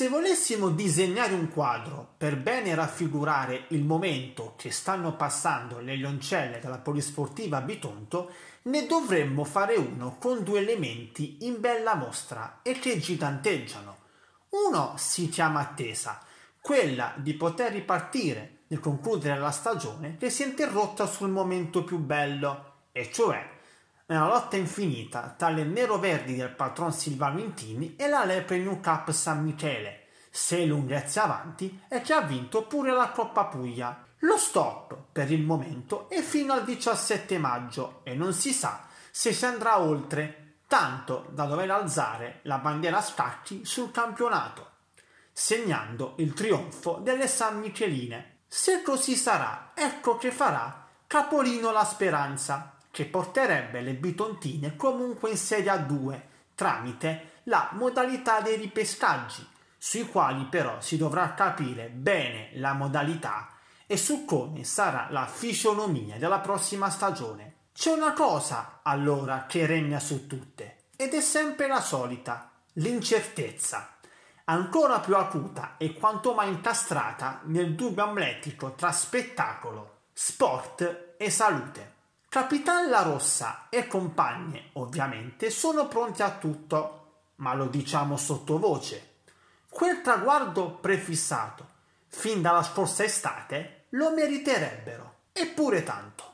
Se volessimo disegnare un quadro per bene raffigurare il momento che stanno passando le lioncelle della polisportiva Bitonto, ne dovremmo fare uno con due elementi in bella mostra e che giganteggiano. Uno si chiama attesa, quella di poter ripartire nel concludere la stagione che si è interrotta sul momento più bello, e cioè è una lotta infinita tra le nero-verdi del patron Silva Intini e la Lepre New Cup San Michele, sei lunghezze avanti e che ha vinto pure la Coppa Puglia. Lo stop per il momento è fino al 17 maggio e non si sa se si andrà oltre, tanto da dover alzare la bandiera a scacchi sul campionato, segnando il trionfo delle San Micheline. Se così sarà, ecco che farà capolino la speranza che porterebbe le bitontine comunque in Serie A2 tramite la modalità dei ripescaggi, sui quali però si dovrà capire bene la modalità e su come sarà la fisionomia della prossima stagione. C'è una cosa allora che regna su tutte ed è sempre la solita, l'incertezza, ancora più acuta e quanto mai incastrata nel dubbio amletico tra spettacolo, sport e salute. Capitan La Rossa e compagne, ovviamente, sono pronti a tutto, ma lo diciamo sottovoce. Quel traguardo prefissato, fin dalla scorsa estate, lo meriterebbero, eppure tanto.